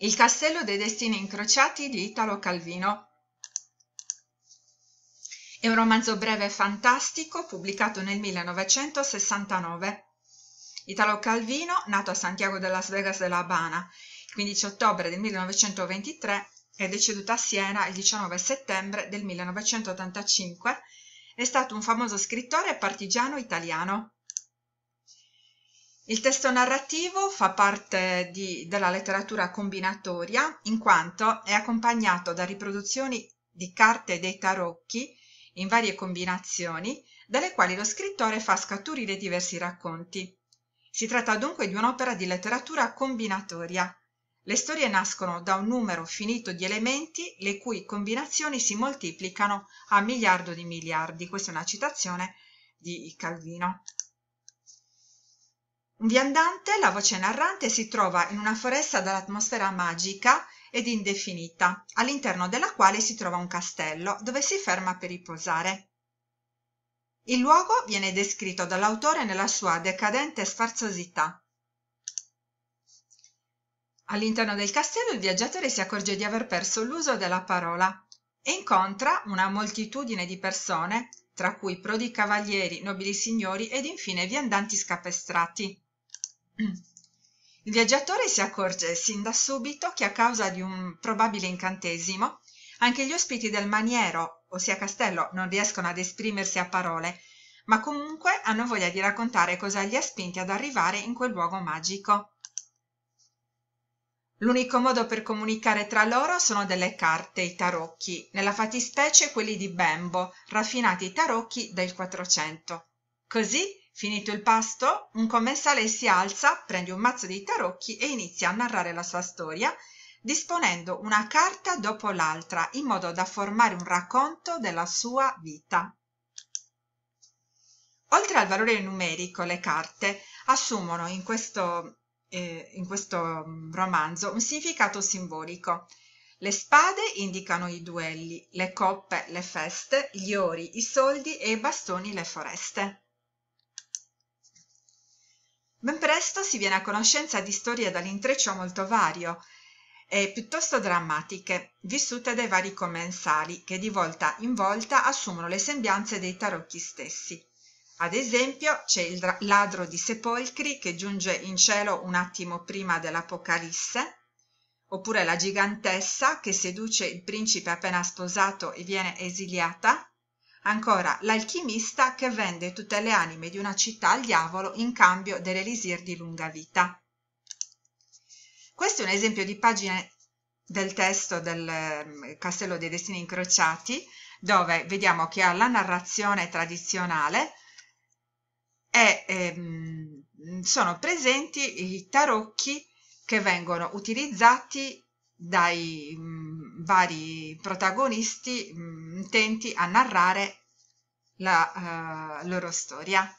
Il castello dei destini incrociati di Italo Calvino. È un romanzo breve e fantastico pubblicato nel 1969. Italo Calvino, nato a Santiago de Las Vegas de La Habana il 15 ottobre del 1923 e deceduto a Siena il 19 settembre del 1985, è stato un famoso scrittore e partigiano italiano. Il testo narrativo fa parte di, della letteratura combinatoria in quanto è accompagnato da riproduzioni di carte dei tarocchi in varie combinazioni, dalle quali lo scrittore fa scaturire diversi racconti. Si tratta dunque di un'opera di letteratura combinatoria. Le storie nascono da un numero finito di elementi le cui combinazioni si moltiplicano a miliardo di miliardi. Questa è una citazione di Calvino. Un Viandante, la voce narrante, si trova in una foresta dall'atmosfera magica ed indefinita, all'interno della quale si trova un castello dove si ferma per riposare. Il luogo viene descritto dall'autore nella sua decadente sfarzosità. All'interno del castello il viaggiatore si accorge di aver perso l'uso della parola e incontra una moltitudine di persone, tra cui prodi cavalieri, nobili signori ed infine viandanti scapestrati. Il viaggiatore si accorge sin da subito che a causa di un probabile incantesimo anche gli ospiti del maniero, ossia castello, non riescono ad esprimersi a parole, ma comunque hanno voglia di raccontare cosa li ha spinti ad arrivare in quel luogo magico. L'unico modo per comunicare tra loro sono delle carte, i tarocchi, nella fattispecie quelli di Bembo, raffinati tarocchi del Quattrocento. Così Finito il pasto, un commensale si alza, prende un mazzo di tarocchi e inizia a narrare la sua storia, disponendo una carta dopo l'altra in modo da formare un racconto della sua vita. Oltre al valore numerico, le carte assumono in questo, eh, in questo mm, romanzo un significato simbolico. Le spade indicano i duelli, le coppe le feste, gli ori i soldi e i bastoni le foreste. Ben presto si viene a conoscenza di storie dall'intreccio molto vario e piuttosto drammatiche, vissute dai vari commensali che di volta in volta assumono le sembianze dei tarocchi stessi. Ad esempio c'è il ladro di sepolcri che giunge in cielo un attimo prima dell'Apocalisse, oppure la gigantessa che seduce il principe appena sposato e viene esiliata, ancora l'alchimista che vende tutte le anime di una città al diavolo in cambio dell'elisir di lunga vita. Questo è un esempio di pagine del testo del mm, Castello dei Destini Incrociati, dove vediamo che ha la narrazione tradizionale e ehm, sono presenti i tarocchi che vengono utilizzati dai, mm, vari protagonisti mh, mm, intenti a narrare la uh, loro storia.